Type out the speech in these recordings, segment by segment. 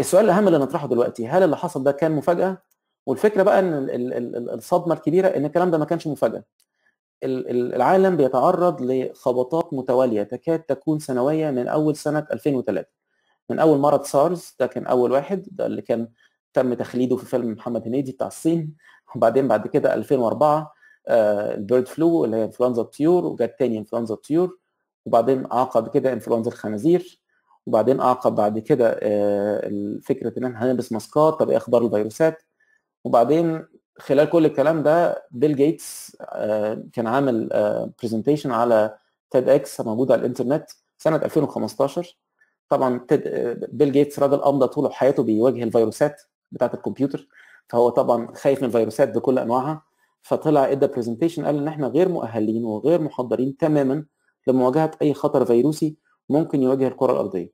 السؤال الاهم اللي نطرحه دلوقتي هل اللي حصل ده كان مفاجاه والفكره بقى ان الصدمه الكبيره ان الكلام ده ما كانش مفاجاه العالم بيتعرض لخبطات متواليه تكاد تكون سنويه من اول سنه 2003 من اول مرض سارز ده كان اول واحد ده اللي كان تم تخليده في فيلم محمد هنيدي بتاع الصين وبعدين بعد كده 2004 آه، البيرد فلو اللي هي انفلونزا الطيور وجت تاني انفلونزا الطيور وبعدين عقب كده انفلونزا الخنازير وبعدين اعقب بعد كده آه، فكره ان احنا هنلبس ماسكات طب ايه اخبار الفيروسات وبعدين خلال كل الكلام ده بيل جيتس آه، كان عامل برزنتيشن آه، على تيد اكس موجود على الانترنت سنه 2015 طبعا بيل جيتس راجل امضى طول حياته بيواجه الفيروسات بتاعه الكمبيوتر فهو طبعا خايف من الفيروسات بكل انواعها فطلع ادى برزنتيشن قال ان احنا غير مؤهلين وغير محضرين تماما لمواجهه اي خطر فيروسي ممكن يواجه الكره الارضيه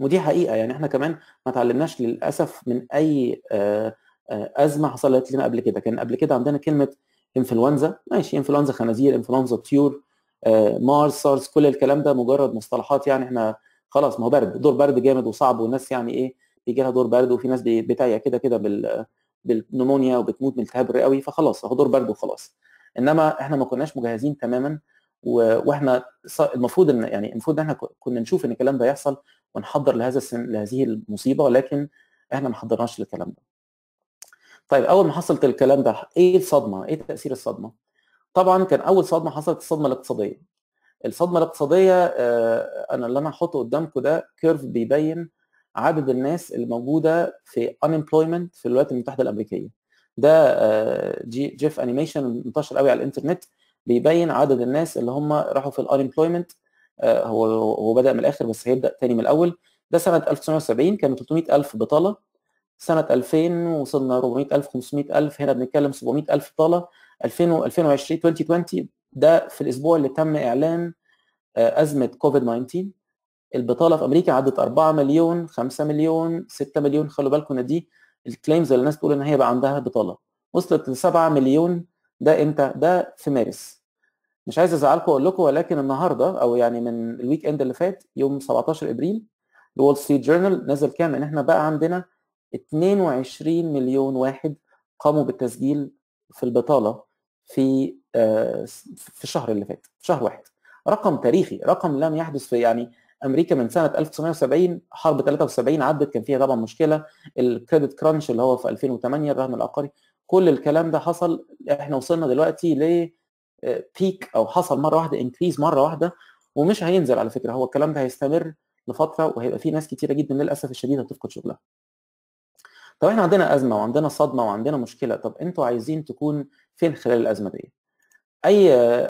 ودي حقيقه يعني احنا كمان ما تعلمناش للاسف من اي آه، آه، ازمه حصلت لنا قبل كده كان قبل كده عندنا كلمه انفلونزا ماشي انفلونزا خنازير انفلونزا طيور آه، مارس سارس كل الكلام ده مجرد مصطلحات يعني احنا خلاص ما هو برد دور برد جامد وصعب والناس يعني ايه بيجي لها دور برد وفي ناس بتعيا كده كده بالنمونيا وبتموت من التهاب الرئوي فخلاص هو دور برد وخلاص انما احنا ما كناش مجهزين تماما واحنا المفروض ان يعني المفروض ان احنا كنا نشوف ان الكلام ده يحصل ونحضر لهذا لهذه المصيبه ولكن احنا ما حضرناش للكلام ده. طيب اول ما حصلت الكلام ده ايه الصدمه؟ ايه تاثير الصدمه؟ طبعا كان اول صدمه حصلت الصدمه الاقتصاديه. الصدمه الاقتصاديه آه، انا اللي انا هحطه قدامكم ده كيرف بيبين عدد الناس اللي موجوده في unemployment في الولايات المتحده الامريكيه. ده جي جيف انيميشن منتشر قوي على الانترنت بيبين عدد الناس اللي هم راحوا في الانمبلويمنت آه، هو هو بدا من الاخر بس هيبدا تاني من الاول ده سنه 1970 كانوا 300000 بطاله سنه 2000 وصلنا 400000 500000 هنا بنتكلم 700000 بطاله 2000 2020 2020 ده في الاسبوع اللي تم اعلان آه، ازمه كوفيد 19 البطاله في امريكا عدت 4 مليون 5 مليون 6 مليون خلوا بالكم ان دي الكليمز اللي الناس تقول ان هي بقى عندها بطاله وصلت ل 7 مليون ده امتى ده في مارس مش عايز ازعلكم اقول لكم ولكن النهارده او يعني من الويك اند اللي فات يوم 17 ابريل الول ستريت جورنال نزل كام ان احنا بقى عندنا 22 مليون واحد قاموا بالتسجيل في البطاله في آه، في الشهر اللي فات في شهر واحد رقم تاريخي رقم لم يحدث في يعني امريكا من سنه 1970 حرب 73 عدت كان فيها طبعا مشكله الكريدت كرانش اللي هو في 2008 الرهن العقاري كل الكلام ده حصل احنا وصلنا دلوقتي ل بيك آه، او حصل مره واحده انكريز مره واحده ومش هينزل على فكره هو الكلام ده هيستمر لفتره وهيبقى في ناس كتيره جدا للاسف الشديد هتفقد شغلها. طب احنا عندنا ازمه وعندنا صدمه وعندنا مشكله طب انتوا عايزين تكون فين خلال الازمه دي؟ اي